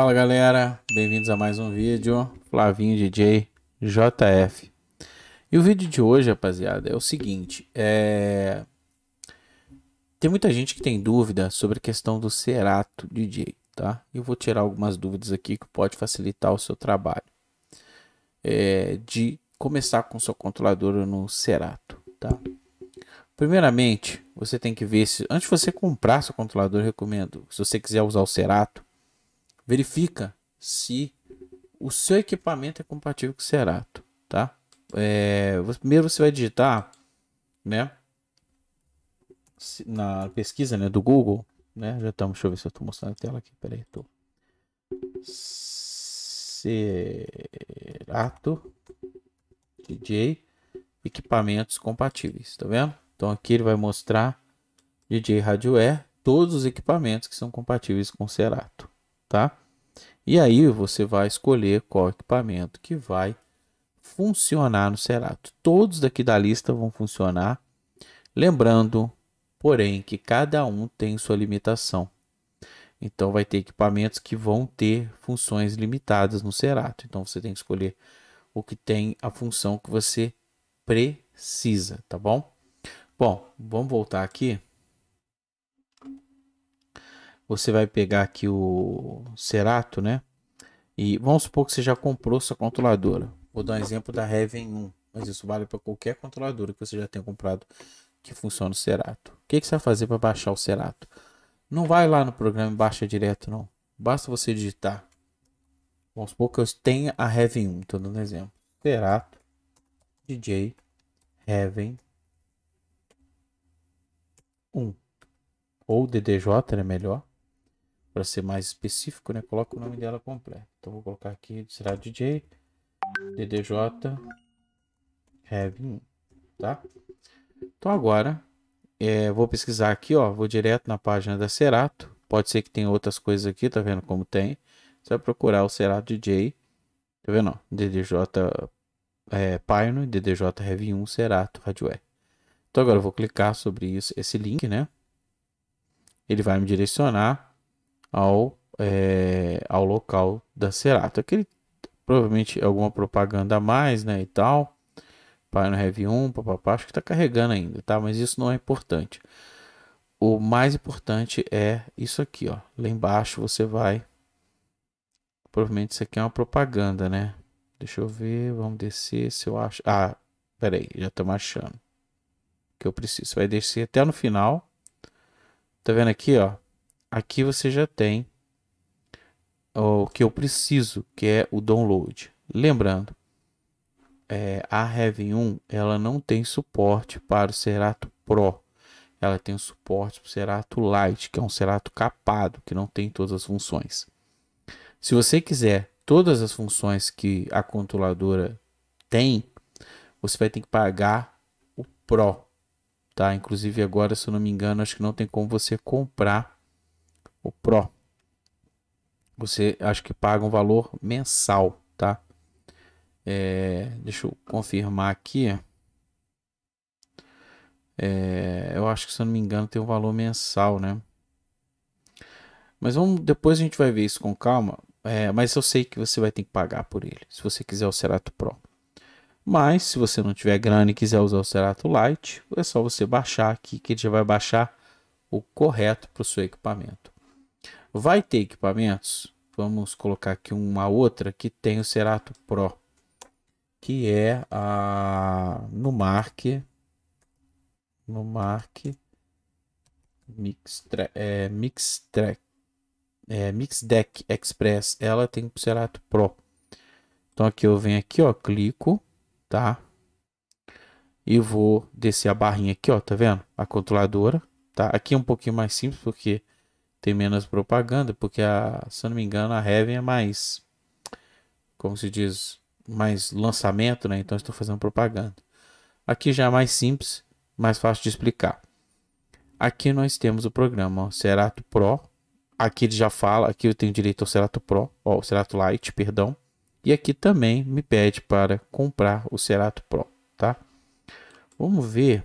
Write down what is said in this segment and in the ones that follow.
Fala galera, bem-vindos a mais um vídeo, Flavinho DJ JF. E o vídeo de hoje, rapaziada, é o seguinte, é... Tem muita gente que tem dúvida sobre a questão do Cerato DJ, tá? Eu vou tirar algumas dúvidas aqui que pode facilitar o seu trabalho. É... De começar com seu controlador no Cerato, tá? Primeiramente, você tem que ver se... Antes de você comprar seu controlador, recomendo, se você quiser usar o Cerato, verifica se o seu equipamento é compatível com o Cerato, tá? É, primeiro você vai digitar, né? Na pesquisa né, do Google, né? Já estamos, deixa eu ver se eu estou mostrando a tela aqui, peraí, tô. Cerato DJ equipamentos compatíveis, tá vendo? Então aqui ele vai mostrar DJ Radioware todos os equipamentos que são compatíveis com Cerato tá? E aí você vai escolher qual equipamento que vai funcionar no Cerato. Todos daqui da lista vão funcionar, lembrando, porém, que cada um tem sua limitação. Então vai ter equipamentos que vão ter funções limitadas no Cerato. Então você tem que escolher o que tem a função que você precisa, tá bom? Bom, vamos voltar aqui você vai pegar aqui o Cerato, né? E vamos supor que você já comprou sua controladora. Vou dar um exemplo da Heaven 1, mas isso vale para qualquer controladora que você já tenha comprado que funciona o Cerato. O que, que você vai fazer para baixar o Cerato? Não vai lá no programa e baixa direto, não. Basta você digitar. Vamos supor que eu tenha a Heaven 1, estou dando exemplo. Cerato, DJ, Heaven 1. Ou DDJ, é né? melhor para ser mais específico, né? Coloca o nome dela completo. Então vou colocar aqui, será DJ DDJ Heaven, tá? Então agora é, vou pesquisar aqui, ó, vou direto na página da Serato. Pode ser que tenha outras coisas aqui, tá vendo como tem? Você vai procurar o Serato DJ, tá vendo? DDJ é, Pioneer, DDJ Heavy 1 Serato Hardware. Então agora eu vou clicar sobre isso, esse link, né? Ele vai me direcionar ao, é, ao local da Serato. aquele provavelmente é alguma propaganda a mais, né, e tal. Pai no Heavy 1, papapá, acho que está carregando ainda, tá? Mas isso não é importante. O mais importante é isso aqui, ó. Lá embaixo você vai... Provavelmente isso aqui é uma propaganda, né? Deixa eu ver, vamos descer se eu acho... Ah, peraí, já estamos achando que eu preciso. Vai descer até no final. Tá vendo aqui, ó? aqui você já tem o que eu preciso, que é o download. Lembrando, é, a Heaven 1 ela não tem suporte para o Serato Pro. Ela tem suporte para o Serato Lite, que é um Serato capado, que não tem todas as funções. Se você quiser todas as funções que a controladora tem, você vai ter que pagar o Pro. Tá? Inclusive agora, se eu não me engano, acho que não tem como você comprar o Pro, você acho que paga um valor mensal, tá? É, deixa eu confirmar aqui. É, eu acho que, se eu não me engano, tem um valor mensal, né? Mas vamos, depois a gente vai ver isso com calma. É, mas eu sei que você vai ter que pagar por ele, se você quiser o Cerato Pro. Mas, se você não tiver grana e quiser usar o Cerato Lite, é só você baixar aqui, que ele já vai baixar o correto para o seu equipamento. Vai ter equipamentos. Vamos colocar aqui uma outra que tem o Cerato Pro. Que é a no Mark. No Mark. Mix, é, mix, é, mix Deck Express. Ela tem o Cerato Pro. Então aqui eu venho aqui, ó, clico, tá? E vou descer a barrinha aqui, ó, tá vendo? A controladora, tá? Aqui é um pouquinho mais simples porque tem menos propaganda, porque a, se eu não me engano, a Heaven é mais, como se diz, mais lançamento, né? Então estou fazendo propaganda. Aqui já é mais simples, mais fácil de explicar. Aqui nós temos o programa ó, Cerato Pro. Aqui ele já fala, aqui eu tenho direito ao Cerato Pro, ó, o Serato Lite, perdão. E aqui também me pede para comprar o Cerato Pro, tá? Vamos ver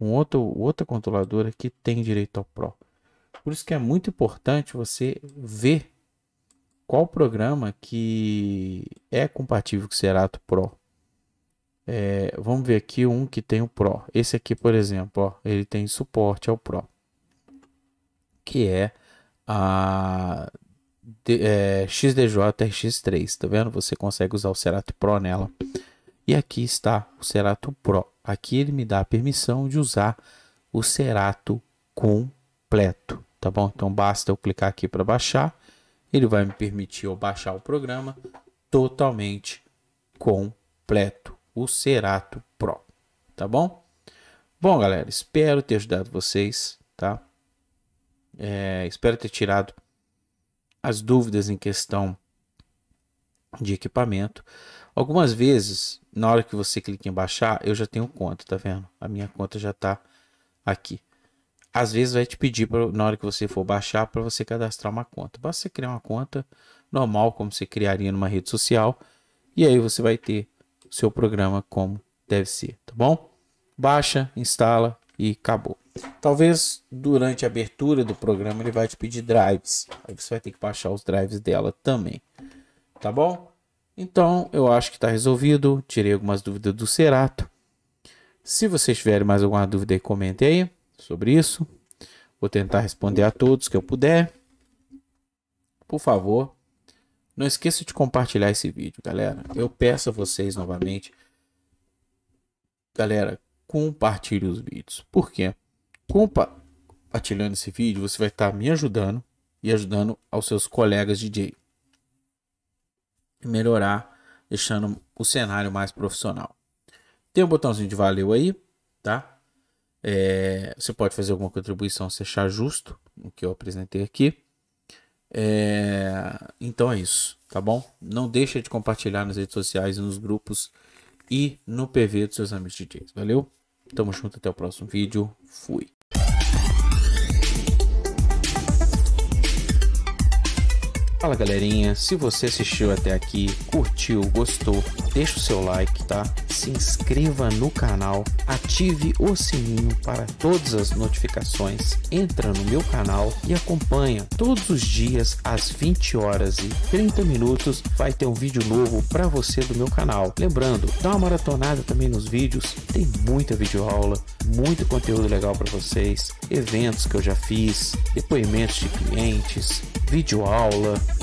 um outro outra controladora que tem direito ao Pro. Por isso que é muito importante você ver qual programa que é compatível com o Serato Pro. É, vamos ver aqui um que tem o Pro. Esse aqui, por exemplo, ó, ele tem suporte ao Pro, que é a é, XDJ RX3. Tá vendo? Você consegue usar o Serato Pro nela. E aqui está o Serato Pro. Aqui ele me dá a permissão de usar o Serato completo tá bom? Então basta eu clicar aqui para baixar, ele vai me permitir eu baixar o programa totalmente completo, o Cerato Pro, tá bom? Bom, galera, espero ter ajudado vocês, tá? É, espero ter tirado as dúvidas em questão de equipamento. Algumas vezes, na hora que você clica em baixar, eu já tenho conta, tá vendo? A minha conta já tá aqui às vezes vai te pedir pra, na hora que você for baixar para você cadastrar uma conta. Basta você criar uma conta normal, como você criaria numa rede social, e aí você vai ter o seu programa como deve ser, tá bom? Baixa, instala e acabou. Talvez durante a abertura do programa ele vai te pedir drives. Aí você vai ter que baixar os drives dela também. Tá bom? Então eu acho que está resolvido. Tirei algumas dúvidas do Cerato. Se vocês tiverem mais alguma dúvida, comente aí sobre isso. Vou tentar responder a todos que eu puder. Por favor, não esqueça de compartilhar esse vídeo, galera. Eu peço a vocês novamente, galera, compartilhe os vídeos. Por quê? Compartilhando esse vídeo, você vai estar me ajudando e ajudando aos seus colegas DJ. Melhorar, deixando o cenário mais profissional. Tem um botãozinho de valeu aí, tá? É, você pode fazer alguma contribuição se achar justo, o que eu apresentei aqui. É, então é isso, tá bom? Não deixa de compartilhar nas redes sociais e nos grupos e no PV dos seus amigos DJs, valeu? Tamo junto, até o próximo vídeo. Fui! Fala galerinha, se você assistiu até aqui, curtiu, gostou, deixa o seu like, tá? se inscreva no canal, ative o sininho para todas as notificações, entra no meu canal e acompanha todos os dias às 20 horas e 30 minutos vai ter um vídeo novo para você do meu canal. Lembrando, dá uma maratonada também nos vídeos, tem muita videoaula, muito conteúdo legal para vocês, eventos que eu já fiz, depoimentos de clientes, videoaula,